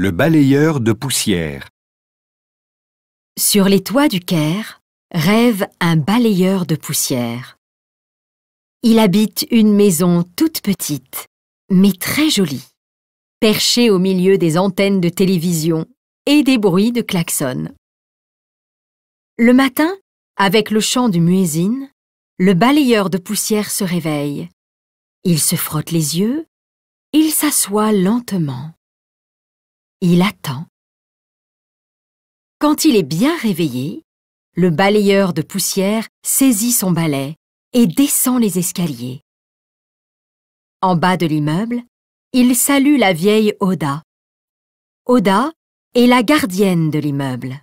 Le balayeur de poussière. Sur les toits du Caire rêve un balayeur de poussière. Il habite une maison toute petite, mais très jolie, perchée au milieu des antennes de télévision et des bruits de klaxon. Le matin, avec le chant du muezzin, le balayeur de poussière se réveille. Il se frotte les yeux, il s'assoit lentement. Il attend. Quand il est bien réveillé, le balayeur de poussière saisit son balai et descend les escaliers. En bas de l'immeuble, il salue la vieille Oda. Oda est la gardienne de l'immeuble.